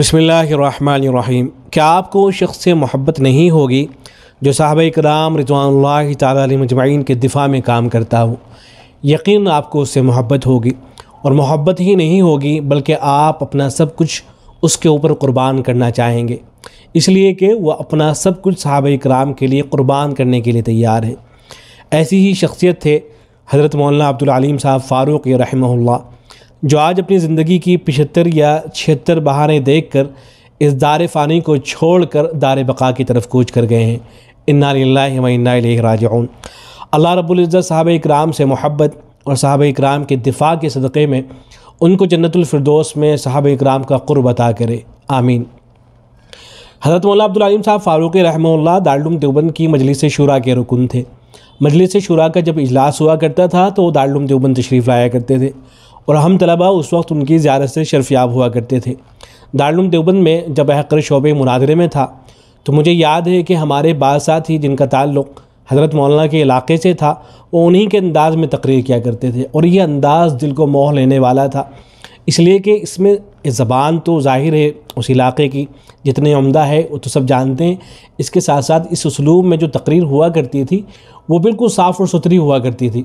بسم اللہ الرحمن الرحیم کیا آپ کو اس شخص سے محبت نہیں ہوگی جو صحابہ اکرام رضوان اللہ تعالیٰ علیہ مجمعین کے دفاع میں کام کرتا ہو یقین آپ کو اس سے محبت ہوگی اور محبت ہی نہیں ہوگی بلکہ آپ اپنا سب کچھ اس کے اوپر قربان کرنا چاہیں گے اس لیے کہ وہ اپنا سب کچھ صحابہ اکرام کے لیے قربان کرنے کے لیے تیار ہے ایسی ہی شخصیت تھے حضرت مولانا عبدالعلیم صاحب فاروق رحمہ اللہ جو آج اپنی زندگی کی پچھتر یا چھہتر بہانے دیکھ کر اس دار فانی کو چھوڑ کر دار بقا کی طرف کوچ کر گئے ہیں و اللہ الیہ راجعون اللہ رب العزت صحابہ اکرام سے محبت اور صحابہ اکرام کے دفاع کے صدقے میں ان کو جنت الفردوس میں صحابہ اکرام کا قرب عطا کرے آمین حضرت مولا عبدالعلیم صاحب فاروق رحمہ اللہ دارالعلوم دیوبند کی مجلس شعراء کے رکن تھے مجلس شورا کا جب اجلاس ہوا کرتا تھا تو وہ دارالعلوم دیوبند تشریف لایا کرتے تھے اور ہم طلباء اس وقت ان کی زیارت سے شرف یاب ہوا کرتے تھے دارالعلوم دیوبند میں جب احقر شعبے مناظرے میں تھا تو مجھے یاد ہے کہ ہمارے باعث ہی جن کا تعلق حضرت مولانا کے علاقے سے تھا وہ انہی کے انداز میں تقریر کیا کرتے تھے اور یہ انداز دل کو موہ لینے والا تھا اس لیے کہ اس میں زبان تو ظاہر ہے اس علاقے کی جتنے عمدہ ہے وہ تو سب جانتے ہیں اس کے ساتھ ساتھ اس اسلوب میں جو تقریر ہوا کرتی تھی وہ بالکل صاف اور ستھری ہوا کرتی تھی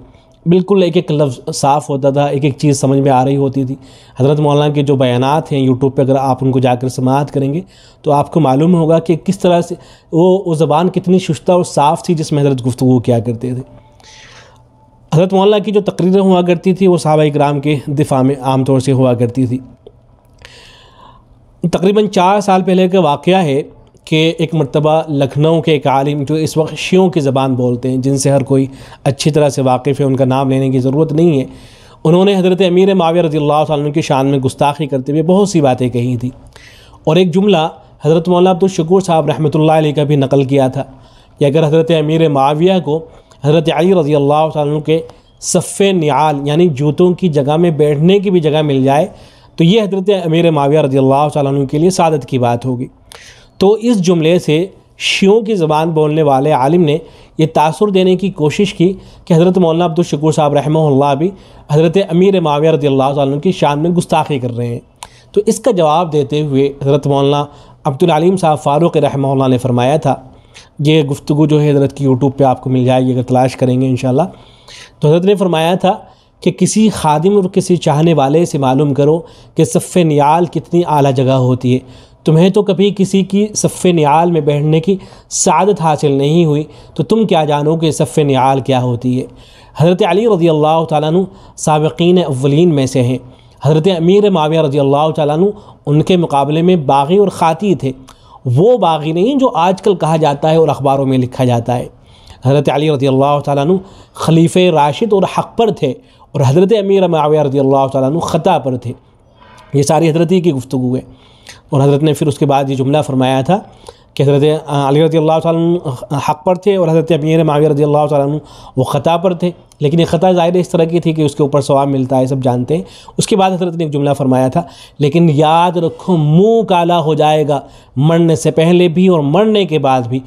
بالکل ایک ایک لفظ صاف ہوتا تھا ایک ایک چیز سمجھ میں آ رہی ہوتی تھی حضرت مولانا کے جو بیانات ہیں یوٹیوب پہ اگر آپ ان کو جا کر سماعت کریں گے تو آپ کو معلوم ہوگا کہ کس طرح سے وہ وہ زبان کتنی شستہ اور صاف تھی جس میں حضرت گفتگو کیا کرتے تھے حضرت مولانا کی جو تقریریں ہوا کرتی تھی وہ صحابہ اکرام کے دفاع میں عام طور سے ہوا کرتی تھی تقریباً چار سال پہلے کا واقعہ ہے کہ ایک مرتبہ لکھنؤ کے ایک عالم جو اس وقت شیعوں کی زبان بولتے ہیں جن سے ہر کوئی اچھی طرح سے واقف ہے ان کا نام لینے کی ضرورت نہیں ہے انہوں نے حضرت امیر معاویہ رضی اللہ عنہ کی شان میں گستاخی کرتے ہوئے بہت سی باتیں کہی تھیں اور ایک جملہ حضرت مولانا عبد الشکور صاحب رحمۃ اللہ علیہ کا بھی نقل کیا تھا کہ اگر حضرت امیر معاویہ کو حضرت علی رضی اللہ عنہ کے صف نعال یعنی جوتوں کی جگہ میں بیٹھنے کی بھی جگہ مل جائے تو یہ حضرت امیر معاویہ رضی اللہ عنہ کے لیے سعادت کی بات ہوگی تو اس جملے سے شیعوں کی زبان بولنے والے عالم نے یہ تاثر دینے کی کوشش کی کہ حضرت مولانا عبدالشکور صاحب رحمہ اللہ بھی حضرت امیر معاویہ رضی اللہ عنہ کی شان میں گستاخی کر رہے ہیں تو اس کا جواب دیتے ہوئے حضرت مولانا عبدالعالم صاحب فاروق رحمہ اللہ نے فرمایا تھا یہ گفتگو جو ہے حضرت کی یوٹیوب پہ آپ کو مل جائے گی اگر تلاش کریں گے انشاءاللہ تو حضرت نے فرمایا تھا کہ کسی خادم اور کسی چاہنے والے سے معلوم کرو کہ صف نیال کتنی اعلیٰ جگہ ہوتی ہے تمہیں تو کبھی کسی کی صف نعال میں بیٹھنے کی سعادت حاصل نہیں ہوئی تو تم کیا جانو کہ صف نعال کیا ہوتی ہے حضرت علی رضی اللہ تعالیٰ عنہ سابقین اولین میں سے ہیں حضرت امیر معاویہ رضی اللہ تعالیٰ عنہ ان کے مقابلے میں باغی اور خاطی تھے وہ باغی نہیں جو آج کل کہا جاتا ہے اور اخباروں میں لکھا جاتا ہے حضرت علی رضی اللہ تعالیٰ عنہ خلیف راشد اور حق پر تھے اور حضرت امیر معاویہ رضی اللہ تعالیٰ عنہ خطا پر تھے یہ ساری حضرت کی گفتگو ہے اور حضرت نے پھر اس کے بعد یہ جملہ فرمایا تھا کہ حضرت علی رضی اللہ تعالیٰ حق پر تھے اور حضرت امیر معاویہ رضی اللہ تعالیٰ عنہ وہ خطا پر تھے لیکن یہ خطا ظاہر اس طرح کی تھی کہ اس کے اوپر ثواب ملتا ہے سب جانتے ہیں اس کے بعد حضرت نے ایک جملہ فرمایا تھا لیکن یاد رکھو منہ کالا ہو جائے گا مرنے سے پہلے بھی اور مرنے کے بعد بھی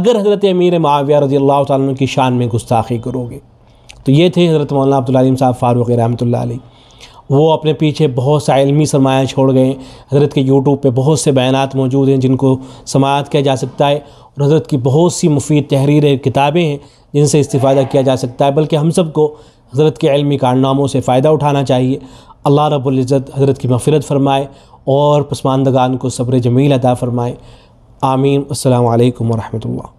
اگر حضرت امیر معاویہ رضی اللہ تعالیٰ کی شان میں گستاخی کرو گے تو یہ تھے حضرت مولانا عبدالعلیم صاحب فاروق رحمۃ اللہ علیہ وہ اپنے پیچھے بہت سا علمی سرمایہ چھوڑ گئے ہیں حضرت کے یوٹیوب پہ بہت سے بیانات موجود ہیں جن کو سماعت کیا جا سکتا ہے اور حضرت کی بہت سی مفید تحریریں کتابیں ہیں جن سے استفادہ کیا جا سکتا ہے بلکہ ہم سب کو حضرت کے علمی کارناموں سے فائدہ اٹھانا چاہیے اللہ رب العزت حضرت کی مغفرت فرمائے اور پسماندگان کو صبر جمیل عطا فرمائے آمین السلام علیکم ورحمۃ اللہ